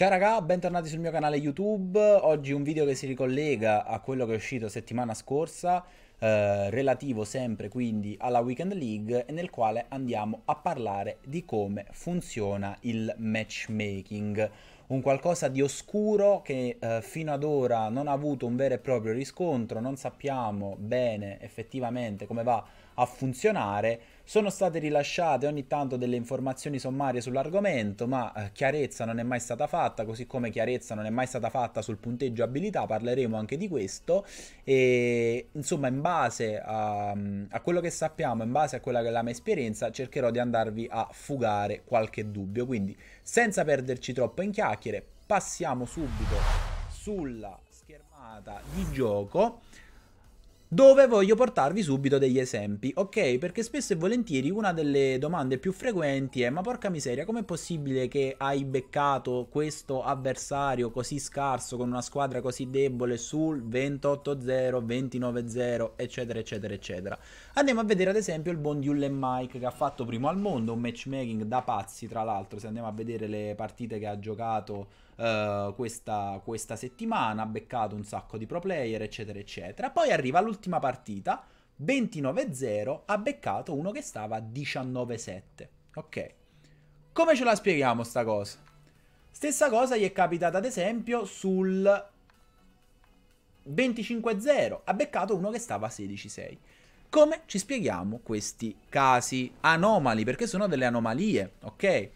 Ciao raga, bentornati sul mio canale YouTube. Oggi un video che si ricollega a quello che è uscito settimana scorsa, eh, relativo sempre quindi alla Weekend League, e nel quale andiamo a parlare di come funziona il matchmaking. Un qualcosa di oscuro che eh, fino ad ora non ha avuto un vero e proprio riscontro, non sappiamo bene effettivamente come va a funzionare sono state rilasciate ogni tanto delle informazioni sommarie sull'argomento, ma eh, chiarezza non è mai stata fatta, così come chiarezza non è mai stata fatta sul punteggio abilità, parleremo anche di questo. E insomma, in base a, a quello che sappiamo, in base a quella che è la mia esperienza, cercherò di andarvi a fugare qualche dubbio. Quindi, senza perderci troppo in chiacchiere, passiamo subito sulla schermata di gioco dove voglio portarvi subito degli esempi, ok? Perché spesso e volentieri una delle domande più frequenti è ma porca miseria, com'è possibile che hai beccato questo avversario così scarso con una squadra così debole sul 28-0, 29-0, eccetera, eccetera, eccetera. Andiamo a vedere ad esempio il buon Dylan Mike che ha fatto primo al mondo, un matchmaking da pazzi tra l'altro, se andiamo a vedere le partite che ha giocato uh, questa, questa settimana, ha beccato un sacco di pro player, eccetera, eccetera. Poi arriva l'ultima partita, 29-0, ha beccato uno che stava 19-7. Ok. Come ce la spieghiamo sta cosa? Stessa cosa gli è capitata ad esempio sul 25-0, ha beccato uno che stava 16-6. Come ci spieghiamo questi casi anomali? Perché sono delle anomalie, ok?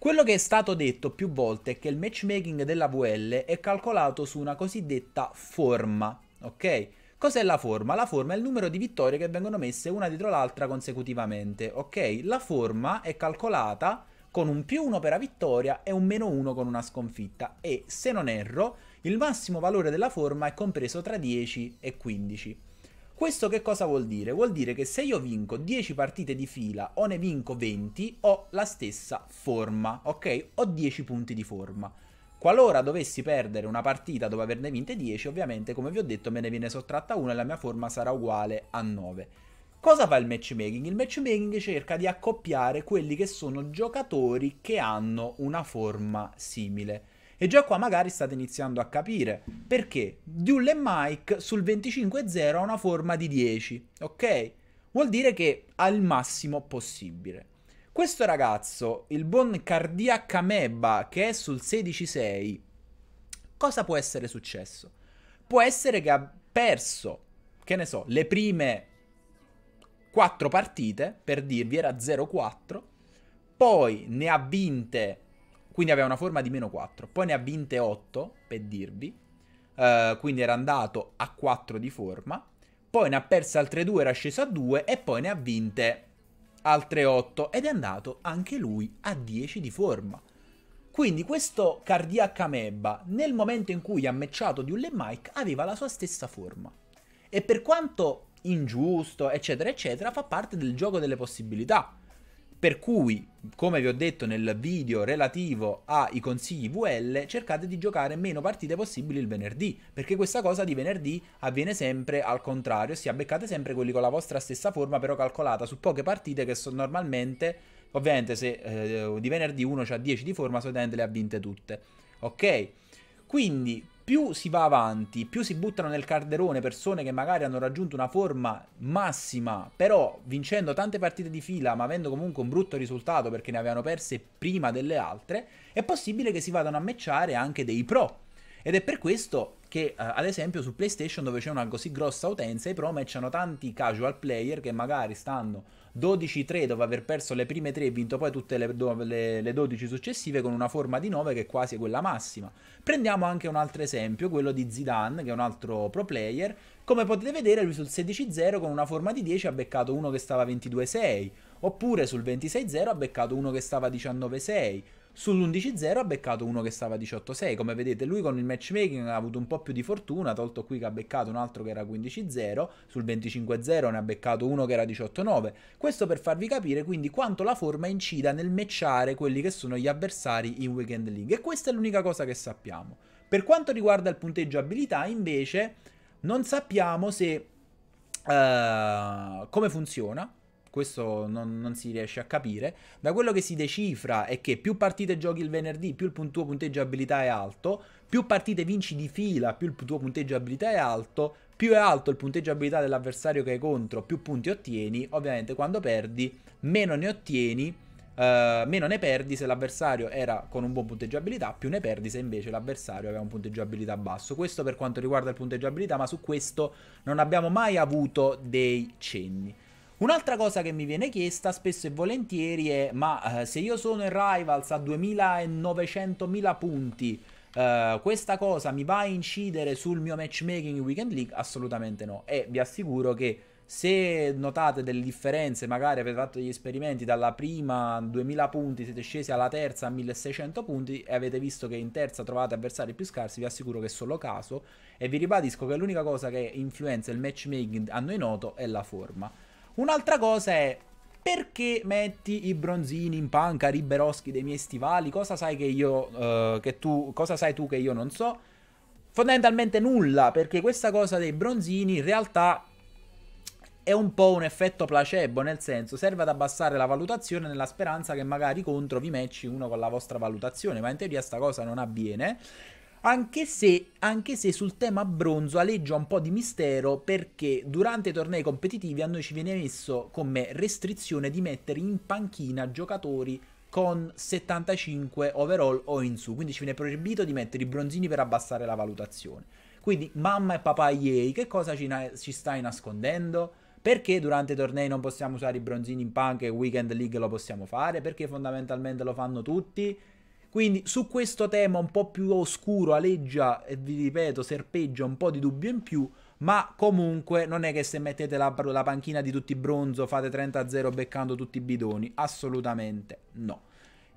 Quello che è stato detto più volte è che il matchmaking della VL è calcolato su una cosiddetta forma, ok? Cos'è la forma? La forma è il numero di vittorie che vengono messe una dietro l'altra consecutivamente, ok? La forma è calcolata con un più 1 per la vittoria e un meno 1 con una sconfitta e, se non erro, il massimo valore della forma è compreso tra 10 e 15. Questo che cosa vuol dire? Vuol dire che se io vinco 10 partite di fila o ne vinco 20 ho la stessa forma, ok? Ho 10 punti di forma. Qualora dovessi perdere una partita dopo averne vinte 10, ovviamente come vi ho detto me ne viene sottratta una e la mia forma sarà uguale a 9. Cosa fa il matchmaking? Il matchmaking cerca di accoppiare quelli che sono giocatori che hanno una forma simile. E già qua magari state iniziando a capire perché Duel e Mike sul 25-0 ha una forma di 10, ok? Vuol dire che ha il massimo possibile. Questo ragazzo, il buon Cardiac Ameba, che è sul 16-6, cosa può essere successo? Può essere che ha perso, che ne so, le prime 4 partite, per dirvi, era 0-4, poi ne ha vinte quindi aveva una forma di meno 4. Poi ne ha vinte 8, per dirvi, uh, quindi era andato a 4 di forma, poi ne ha perse altre 2, era sceso a 2 e poi ne ha vinte altre 8 ed è andato anche lui a 10 di forma. Quindi questo Cardiac Ameba, nel momento in cui ha matchato di un Mike, aveva la sua stessa forma. E per quanto ingiusto, eccetera, eccetera, fa parte del gioco delle possibilità. Per cui, come vi ho detto nel video relativo ai consigli VL, cercate di giocare meno partite possibili il venerdì, perché questa cosa di venerdì avviene sempre al contrario, ossia beccate sempre quelli con la vostra stessa forma, però calcolata su poche partite che sono normalmente, ovviamente se eh, di venerdì uno ha 10 di forma, solitamente le ha vinte tutte. Ok? Quindi più si va avanti, più si buttano nel calderone persone che magari hanno raggiunto una forma massima, però vincendo tante partite di fila, ma avendo comunque un brutto risultato perché ne avevano perse prima delle altre, è possibile che si vadano a matchare anche dei pro ed è per questo che uh, ad esempio su PlayStation dove c'è una così grossa utenza i pro matchano tanti casual player che magari stanno 12-3 dopo aver perso le prime 3 e vinto poi tutte le, le, le, 12 successive con una forma di 9 che è quasi quella massima. Prendiamo anche un altro esempio, quello di Zidane che è un altro pro player. Come potete vedere lui sul 16-0 con una forma di 10 ha beccato uno che stava 22-6 oppure sul 26-0 ha beccato uno che stava 19-6 Sull'11-0 ha beccato uno che stava a 18-6. Come vedete, lui con il matchmaking ha avuto un po' più di fortuna, tolto qui che ha beccato un altro che era 15-0. Sul 25-0 ne ha beccato uno che era 18-9. Questo per farvi capire quindi quanto la forma incida nel matchare quelli che sono gli avversari in Weekend League. E questa è l'unica cosa che sappiamo. Per quanto riguarda il punteggio abilità, invece, non sappiamo se. Uh, come funziona questo non, non, si riesce a capire. Da quello che si decifra è che più partite giochi il venerdì, più il tuo punteggio abilità è alto, più partite vinci di fila, più il tuo punteggio abilità è alto, più è alto il punteggio abilità dell'avversario che hai contro, più punti ottieni. Ovviamente quando perdi, meno ne ottieni. Uh, meno ne perdi se l'avversario era con un buon punteggio abilità, più ne perdi se invece l'avversario aveva un punteggio abilità basso. Questo per quanto riguarda il punteggio abilità, ma su questo non abbiamo mai avuto dei cenni. Un'altra cosa che mi viene chiesta spesso e volentieri è ma eh, se io sono in Rivals a 2900.000 punti Uh, questa cosa mi va a incidere sul mio matchmaking in Weekend League? Assolutamente no. E vi assicuro che se notate delle differenze, magari avete fatto degli esperimenti dalla prima 2000 punti, siete scesi alla terza a 1600 punti e avete visto che in terza trovate avversari più scarsi, vi assicuro che è solo caso e vi ribadisco che l'unica cosa che influenza il matchmaking a noi noto è la forma. Un'altra cosa è perché metti i bronzini in panca, riberoschi dei miei stivali? Cosa sai che io, uh, che tu, cosa sai tu che io non so? Fondamentalmente nulla, perché questa cosa dei bronzini in realtà è un po' un effetto placebo, nel senso serve ad abbassare la valutazione nella speranza che magari contro vi matchi uno con la vostra valutazione, ma in teoria sta cosa non avviene. Anche se, anche se, sul tema bronzo aleggia un po' di mistero perché durante i tornei competitivi a noi ci viene messo come restrizione di mettere in panchina giocatori con 75 overall o in su, quindi ci viene proibito di mettere i bronzini per abbassare la valutazione. Quindi mamma e papà EA, che cosa ci, ci stai nascondendo? Perché durante i tornei non possiamo usare i bronzini in punk e weekend league lo possiamo fare? Perché fondamentalmente lo fanno tutti? Quindi su questo tema un po' più oscuro aleggia e vi ripeto serpeggia un po' di dubbio in più, ma comunque non è che se mettete la, la panchina di tutti bronzo fate 30-0 beccando tutti i bidoni, assolutamente no.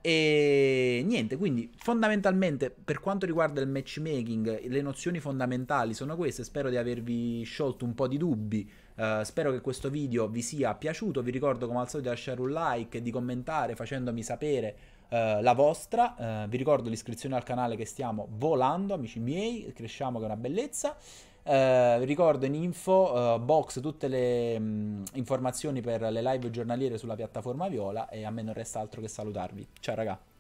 E niente, quindi fondamentalmente per quanto riguarda il matchmaking, le nozioni fondamentali sono queste. Spero di avervi sciolto un po' di dubbi. Uh, spero che questo video vi sia piaciuto. Vi ricordo come al solito di lasciare un like, di commentare facendomi sapere eh, la vostra. Eh, vi ricordo l'iscrizione al canale che stiamo volando, amici miei, cresciamo che è una bellezza. Eh, ricordo in info eh, box tutte le mh, mm, informazioni per le live giornaliere sulla piattaforma Viola e a me non resta altro che salutarvi. Ciao ragazzi.